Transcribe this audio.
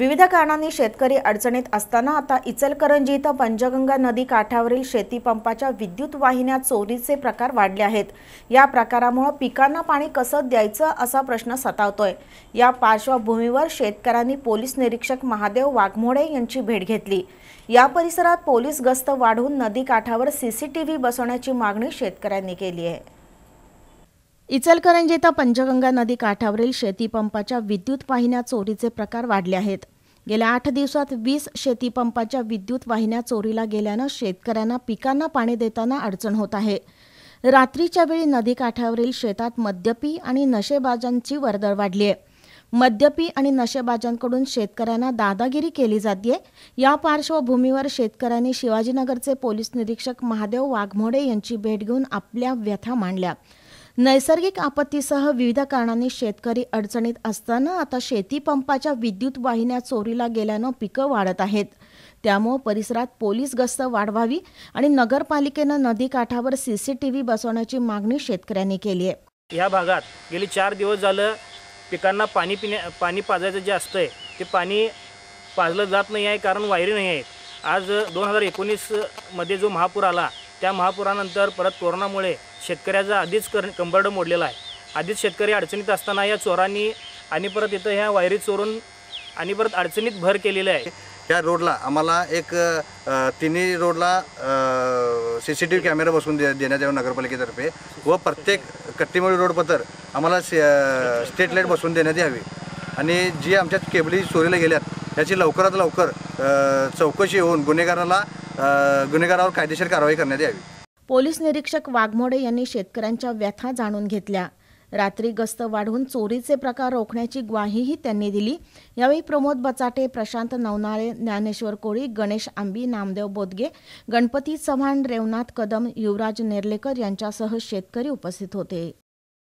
विविध कारणांनी शेतकरी अडचणीत असताना आता इचलकरंजी इथं पंचगंगा नदी काठावरील शेतीपंपाच्या विद्युत वाहिन्या चोरीचे प्रकार वाढले आहेत या प्रकारामुळे पिकांना पाणी कसं द्यायचं असा प्रश्न सतावतोय या पार्श्वभूमीवर शेतकऱ्यांनी पोलीस निरीक्षक महादेव वाघमोडे यांची भेट घेतली या परिसरात पोलीस गस्त वाढवून नदी काठावर सीसीटीव्ही बसवण्याची मागणी शेतकऱ्यांनी केली आहे इचलकरंजी इथं पंचगंगा नदी काठावरील शेतीपंपाच्या विद्युत वाहिन्या चोरीचे प्रकार वाढले आहेत गेल्या आठ दिवसात वीस शेतीपंपाच्या विद्युत वाहिन्या चोरीला गेल्यानं शेतकऱ्यांना पिकांना पाणी देताना अडचण होत आहे रात्रीच्या वेळी नदी काठावरील शेतात मद्यपी आणि नशेबाजांची वर्दळ वाढली आहे मद्यपी आणि नशेबाजांकडून शेतकऱ्यांना दादागिरी केली जाते या पार्श्वभूमीवर शेतकऱ्यांनी शिवाजीनगरचे पोलीस निरीक्षक महादेव वाघमोडे यांची भेट घेऊन आपल्या व्यथा मांडल्या नैसर्गिक आपत्तीसह विविध कारणांनी शेतकरी अडचणीत असताना आता शेती पंपाच्या विद्युत वाहिन्या चोरीला गेल्यानं पिकं वाढत आहेत त्यामुळे परिसरात पोलीस गस्त वाढवावी आणि नगरपालिकेनं नदीकाठावर सी सी टी व्ही बसवण्याची मागणी शेतकऱ्यांनी केली आहे या भागात गेली चार दिवस झालं पिकांना पाणी पिण्या पाणी पाजायचं जे असतं आहे ते पाणी पाजलं जात नाही आहे कारण वायरी नाही आहे आज दोन हजार एकोणीसमध्ये जो महापूर आला त्या महापुरानंतर परत कोरोनामुळे शेतकऱ्याचा आधीच कर कंबरडं मोडलेला आहे आधीच शेतकरी अडचणीत असताना या चोरांनी आणि परत इथं ह्या वायरी चोरून आणि परत अडचणीत भर केलेली आहे या रोडला आम्हाला एक तिन्ही रोडला C C T V camera बसवून दे देण्यात यावं नगरपालिकेतर्फे व प्रत्येक कट्टीमोळी रोड आम्हाला आम्हाला स्ट्रीट लाईट बसवून देण्यात यावी आणि जी आमच्यात केबली चोरीला गेल्यात याची लवकरात लवकर चौकशी होऊन गुन्हेगाराला गुन्हेगारावर कायदेशीर कारवाई करण्यात यावी पोलीस निरीक्षक वाघमोडे यांनी शेतकऱ्यांच्या व्यथा जाणून घेतल्या रात्री गस्त वाढवून चोरीचे प्रकार रोखण्याची ग्वाहीही त्यांनी दिली यावेळी प्रमोद बचाटे प्रशांत नवनाळे ज्ञानेश्वर कोळी गणेश आंबी नामदेव बोदगे गणपती चव्हाण रेवनाथ कदम युवराज नेर्लेकर यांच्यासह शेतकरी उपस्थित होते